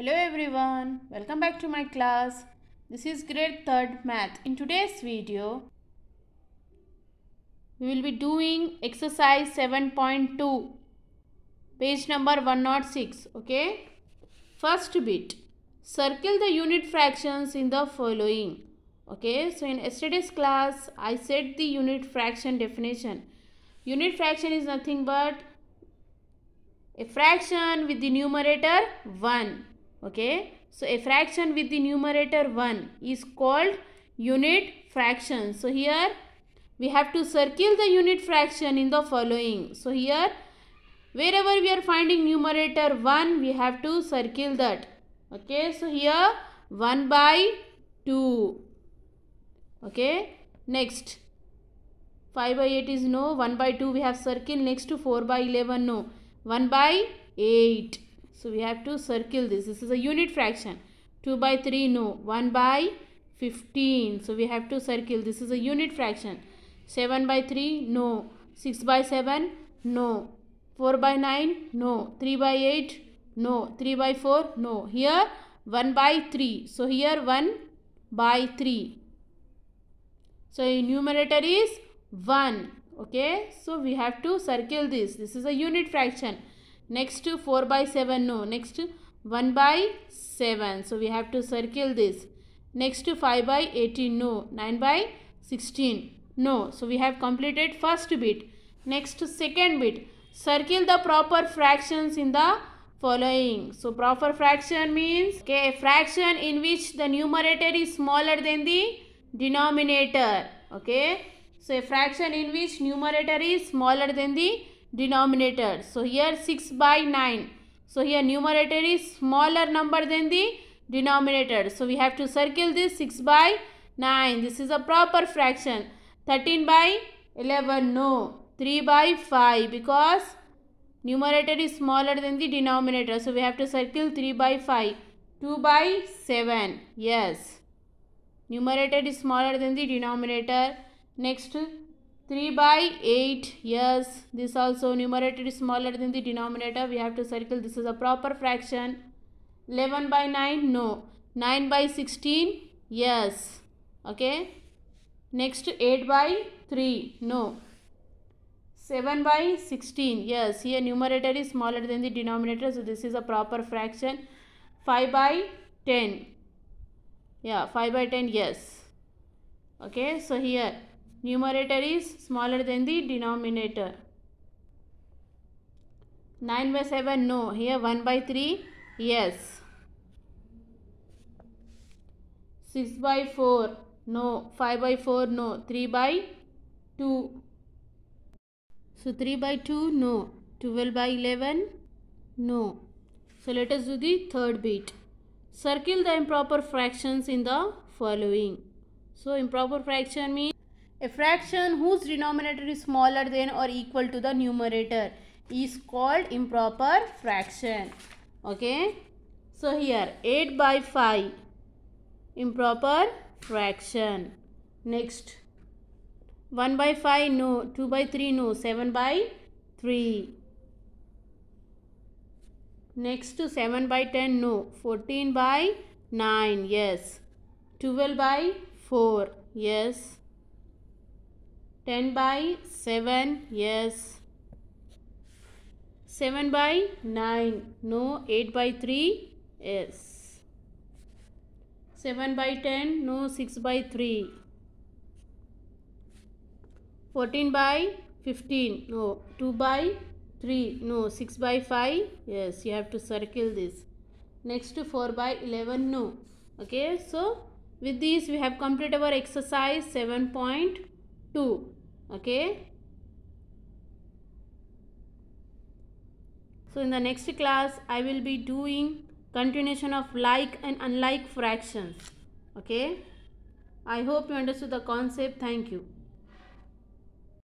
Hello everyone, welcome back to my class. This is grade 3rd math. In today's video, we will be doing exercise 7.2, page number 106, okay? First bit, circle the unit fractions in the following, okay? So in yesterday's class, I said the unit fraction definition. Unit fraction is nothing but a fraction with the numerator 1 okay so a fraction with the numerator 1 is called unit fraction so here we have to circle the unit fraction in the following so here wherever we are finding numerator 1 we have to circle that okay so here 1 by 2 okay next 5 by 8 is no 1 by 2 we have circle next to 4 by 11 no 1 by 8 so we have to circle this. This is a unit fraction. 2 by 3 no. 1 by 15. So we have to circle. This is a unit fraction. 7 by 3 no. 6 by 7 no. 4 by 9 no. 3 by 8 no. 3 by 4 no. Here 1 by 3. So here 1 by 3. So numerator is 1. Okay. So we have to circle this. This is a unit fraction. Next 4 by 7 no. Next 1 by 7. So we have to circle this. Next 5 by 18 no. 9 by 16 no. So we have completed first bit. Next second bit. Circle the proper fractions in the following. So proper fraction means okay, fraction in which the numerator is smaller than the denominator. Okay. So a fraction in which numerator is smaller than the denominator. So here 6 by 9. So here numerator is smaller number than the denominator. So we have to circle this 6 by 9. This is a proper fraction. 13 by 11. No. 3 by 5 because numerator is smaller than the denominator. So we have to circle 3 by 5. 2 by 7. Yes. Numerator is smaller than the denominator. Next 3 by 8 yes this also numerator is smaller than the denominator we have to circle this is a proper fraction 11 by 9 no 9 by 16 yes okay next 8 by 3 no 7 by 16 yes here numerator is smaller than the denominator so this is a proper fraction 5 by 10 yeah 5 by 10 yes okay so here numerator is smaller than the denominator 9 by 7 no here 1 by 3 yes 6 by 4 no 5 by 4 no 3 by 2 so 3 by 2 no 12 by 11 no so let us do the third bit circle the improper fractions in the following so improper fraction means a fraction whose denominator is smaller than or equal to the numerator is called improper fraction. Okay. So here 8 by 5 improper fraction. Next 1 by 5 no 2 by 3 no 7 by 3. Next to 7 by 10 no 14 by 9 yes. 12 by 4 yes. 10 by 7 yes 7 by 9 no 8 by 3 yes 7 by 10 no 6 by 3 14 by 15 no 2 by 3 no 6 by 5 yes you have to circle this next to 4 by 11 no okay so with these we have completed our exercise 7.2 okay so in the next class i will be doing continuation of like and unlike fractions okay i hope you understood the concept thank you